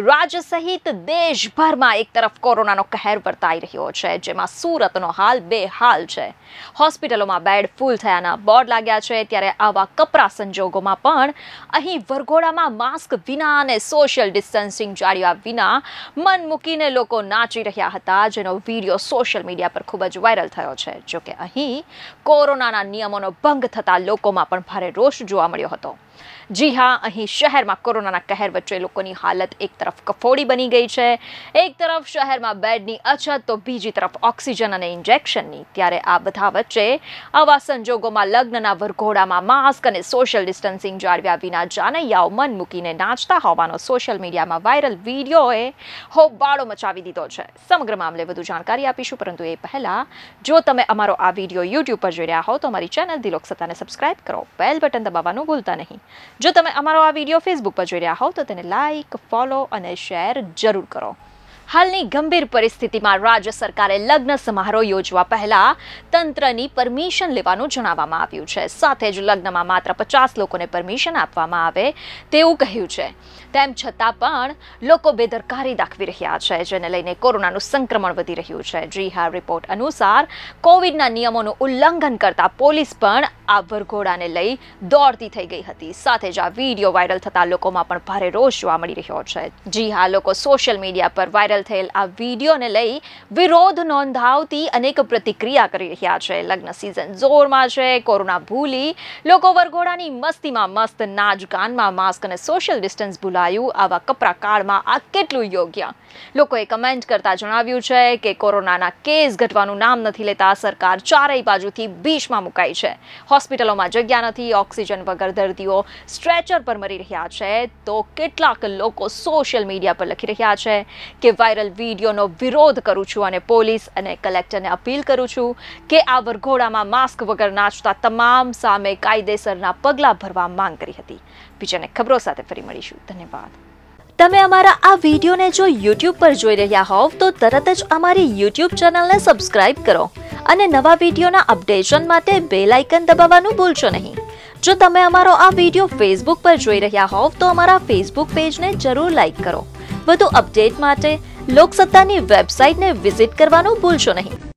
રાજ્ય સહિત દેશભરમાં એક તરફ કોરોનાનો કહેર વર્તાઈ રહ્યો છે જેમાં સુરતનો હાલ બેહાલ છે હોસ્પિટલોમાં બેડ ફૂલ થયાના બોર્ડ લાગ્યા છે ત્યારે આવા કપરા સંજોગોમાં પણ અહીં વરઘોડામાં માસ્ક વિના અને સોશિયલ ડિસ્ટન્સિંગ જાળવ્યા વિના મન મૂકીને લોકો નાચી રહ્યા હતા જેનો વિડીયો સોશિયલ મીડિયા પર ખૂબ જ વાયરલ થયો છે જોકે અહીં કોરોનાના નિયમોનો ભંગ થતા લોકોમાં પણ ભારે રોષ જોવા મળ્યો હતો જી હા અહીં શહેરમાં કોરોનાના કહેર વચ્ચે લોકોની હાલત એક તરફ કફોડી બની ગઈ છે એક તરફ શહેરમાં બેડની અછત તો બીજી તરફ ઓક્સિજન અને ઇન્જેક્શનની ત્યારે આ બધા વચ્ચે આવા સંજોગોમાં લગ્નના વરઘોડામાં માસ્ક અને સોશિયલ ડિસ્ટન્સિંગ જાળવ્યા વિના જાનૈયાઓ મન મૂકીને નાચતા હોવાનો સોશિયલ મીડિયામાં વાયરલ વિડીયોએ હોબાળો મચાવી દીધો છે સમગ્ર મામલે વધુ જાણકારી આપીશું પરંતુ એ પહેલાં જો તમે અમારો આ વિડીયો યુટ્યુબ પર જોઈ રહ્યા હો તો અમારી ચેનલ દિલોક સત્તાને સબસ્ક્રાઇબ કરો બેલ બટન દબાવવાનું ભૂલતા નહીં જો તમે અમારો આ વિડીયો ફેસબુક પર જોઈ રહ્યા હોવ તો તેને લાઇક ફોલો અને શેર જરૂર કરો હાલની ગંભીર પરિસ્થિતિમાં રાજ્ય સરકારે લગ્ન સમારોહ યોજવા પહેલા તંત્રની પરમિશન લેવાનું જણાવવામાં આવ્યું છે સાથે જ લગ્નમાં માત્ર પચાસ લોકોને પરમિશન આપવામાં આવે તેવું કહ્યું છે તેમ છતાં પણ લોકો બેદરકારી દાખવી રહ્યા છે જેને લઈને કોરોનાનું સંક્રમણ વધી રહ્યું છે જી હા રિપોર્ટ અનુસાર કોવિડના નિયમોનું ઉલ્લંઘન કરતા પોલીસ પણ આ વરઘોડાને લઈ દોડતી થઈ ગઈ હતી સાથે જ આ વિડીયો વાયરલ થતા લોકોમાં પણ ભારે રોષ જોવા મળી રહ્યો છે જી હા લોકો સોશિયલ મીડિયા પર વાયરલ થયેલ આ વિડીયોને લઈ વિરોધ નોંધાવતી અનેક પ્રતિક્રિયા કરી રહ્યા છે લગ્ન સિઝન જોરમાં છે કોરોના ભૂલી લોકો વરઘોડાની મસ્તીમાં મસ્ત નાચગાનમાં માસ્ક અને સોશિયલ ડિસ્ટન્સ ભૂલાયું આવા કપરા કાળમાં આ કેટલું યોગ્ય લોકોએ કમેન્ટ કરતા જણાવ્યું છે કે કોરોનાના કેસ ઘટવાનું નામ નથી લેતા સરકાર ચારેય બાજુથી બીચમાં મુકાઈ છે હોસ્પિટલોમાં જગ્યા નથી ઓક્સિજન વગર દર્દીઓ સ્ટ્રેચર પર મરી રહ્યા છે તો કેટલાક લોકો સોશિયલ મીડિયા પર લખી રહ્યા છે કે વાયરલ વિડીયોનો વિરોધ કરું છું અને પોલીસ અને કલેક્ટરને અપીલ કરું છું કે આ વરઘોડામાં માસ્ક વગર નાચતા તમામ સામે કાયદેસરના પગલાં ભરવા માંગ કરી હતી બીજાને ખબરો સાથે ફરી મળીશું ધન્યવાદ તમે અમારા આ વિડીયોને જો યુટ્યુબ પર જોઈ રહ્યા હોવ તો તરત જ અમારી યુટ્યુબ ચેનલને સબસ્ક્રાઇબ કરો અને નવા વિડીયોના અપડેશન માટે બેલ આઇકન દબાવવાનું ભૂલશો નહીં જો તમે અમારો આ વિડીયો ફેસબુક પર જોઈ રહ્યા હોવ તો અમારા ફેસબુક પેજને જરૂર લાઇક કરો વધુ અપડેટ માટે લોકસત્તાની વેબસાઇટને વિઝિટ કરવાનું ભૂલશો નહીં